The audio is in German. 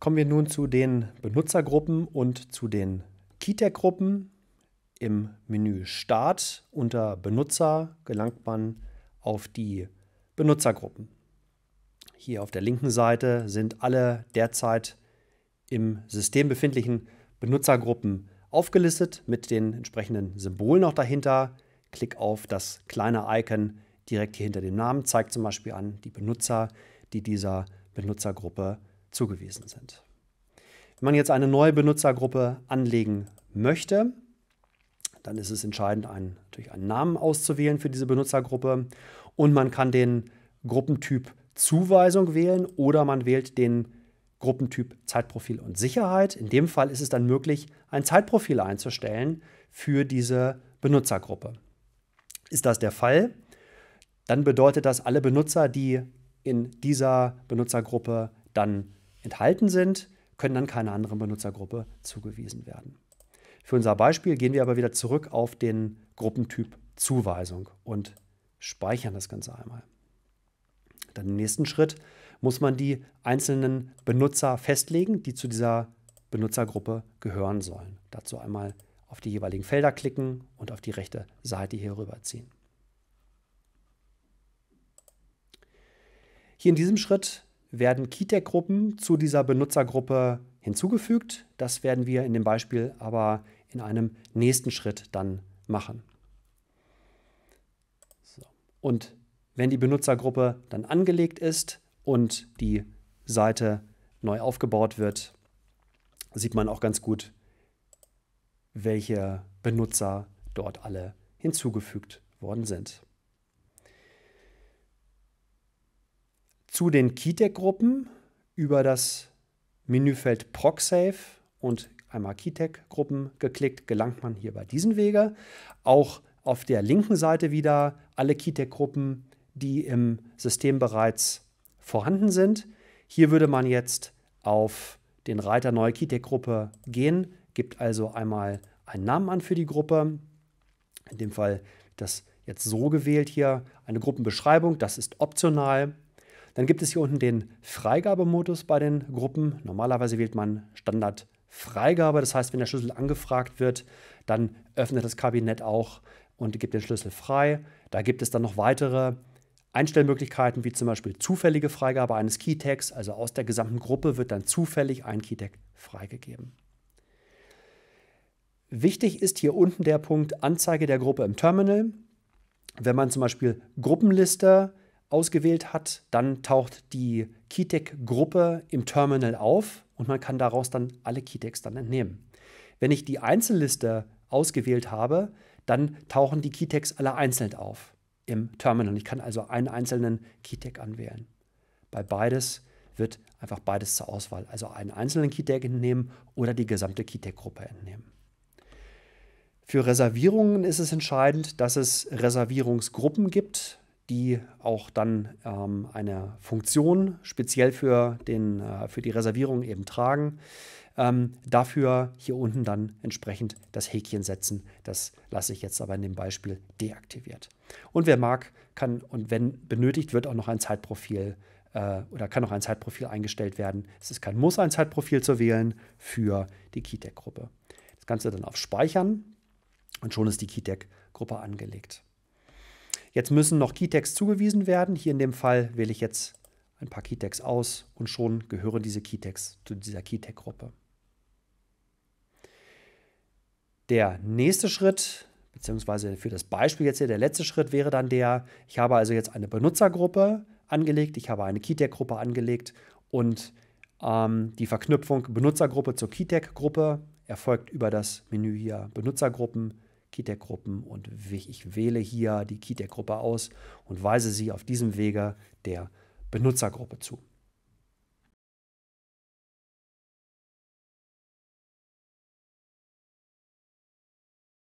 Kommen wir nun zu den Benutzergruppen und zu den Keytag-Gruppen. Im Menü Start unter Benutzer gelangt man auf die Benutzergruppen. Hier auf der linken Seite sind alle derzeit im System befindlichen Benutzergruppen aufgelistet mit den entsprechenden Symbolen noch dahinter. Klick auf das kleine Icon direkt hier hinter dem Namen, zeigt zum Beispiel an die Benutzer, die dieser Benutzergruppe zugewiesen sind. Wenn man jetzt eine neue Benutzergruppe anlegen möchte, dann ist es entscheidend, einen, natürlich einen Namen auszuwählen für diese Benutzergruppe und man kann den Gruppentyp Zuweisung wählen oder man wählt den Gruppentyp Zeitprofil und Sicherheit. In dem Fall ist es dann möglich, ein Zeitprofil einzustellen für diese Benutzergruppe. Ist das der Fall, dann bedeutet das, alle Benutzer, die in dieser Benutzergruppe dann enthalten sind, können dann keiner anderen Benutzergruppe zugewiesen werden. Für unser Beispiel gehen wir aber wieder zurück auf den Gruppentyp Zuweisung und speichern das Ganze einmal. Dann im nächsten Schritt muss man die einzelnen Benutzer festlegen, die zu dieser Benutzergruppe gehören sollen. Dazu einmal auf die jeweiligen Felder klicken und auf die rechte Seite hier rüberziehen. Hier in diesem Schritt werden key gruppen zu dieser Benutzergruppe hinzugefügt. Das werden wir in dem Beispiel aber in einem nächsten Schritt dann machen. So. Und wenn die Benutzergruppe dann angelegt ist und die Seite neu aufgebaut wird, sieht man auch ganz gut, welche Benutzer dort alle hinzugefügt worden sind. zu den Keytech-Gruppen über das Menüfeld ProcSafe und einmal Keytech-Gruppen geklickt, gelangt man hier bei diesen Wege. Auch auf der linken Seite wieder alle Keytech-Gruppen, die im System bereits vorhanden sind. Hier würde man jetzt auf den Reiter Neue Keytech-Gruppe gehen, gibt also einmal einen Namen an für die Gruppe. In dem Fall das jetzt so gewählt hier, eine Gruppenbeschreibung, das ist optional. Dann gibt es hier unten den Freigabemodus bei den Gruppen. Normalerweise wählt man Standard Freigabe. Das heißt, wenn der Schlüssel angefragt wird, dann öffnet das Kabinett auch und gibt den Schlüssel frei. Da gibt es dann noch weitere Einstellmöglichkeiten, wie zum Beispiel zufällige Freigabe eines Keytags. Also aus der gesamten Gruppe wird dann zufällig ein Keytag freigegeben. Wichtig ist hier unten der Punkt Anzeige der Gruppe im Terminal. Wenn man zum Beispiel Gruppenliste ausgewählt hat, dann taucht die Keytech-Gruppe im Terminal auf und man kann daraus dann alle Keytechs dann entnehmen. Wenn ich die Einzelliste ausgewählt habe, dann tauchen die Keytechs alle einzeln auf im Terminal. Ich kann also einen einzelnen Keytech anwählen. Bei beides wird einfach beides zur Auswahl, also einen einzelnen Keytech entnehmen oder die gesamte keytech gruppe entnehmen. Für Reservierungen ist es entscheidend, dass es Reservierungsgruppen gibt die auch dann ähm, eine Funktion speziell für, den, äh, für die Reservierung eben tragen. Ähm, dafür hier unten dann entsprechend das Häkchen setzen. Das lasse ich jetzt aber in dem Beispiel deaktiviert. Und wer mag, kann und wenn benötigt, wird auch noch ein Zeitprofil äh, oder kann noch ein Zeitprofil eingestellt werden. Es ist kein Muss, ein Zeitprofil zu wählen für die Keytech-Gruppe. Das Ganze dann auf Speichern und schon ist die Keytech-Gruppe angelegt. Jetzt müssen noch Keytags zugewiesen werden. Hier in dem Fall wähle ich jetzt ein paar Keytags aus und schon gehören diese Keytags zu dieser Keytag-Gruppe. Der nächste Schritt, beziehungsweise für das Beispiel jetzt hier, der letzte Schritt wäre dann der, ich habe also jetzt eine Benutzergruppe angelegt, ich habe eine Keytag-Gruppe angelegt und ähm, die Verknüpfung Benutzergruppe zur Keytag-Gruppe erfolgt über das Menü hier Benutzergruppen Kita-Gruppen und ich wähle hier die Kita-Gruppe aus und weise sie auf diesem Wege der Benutzergruppe zu.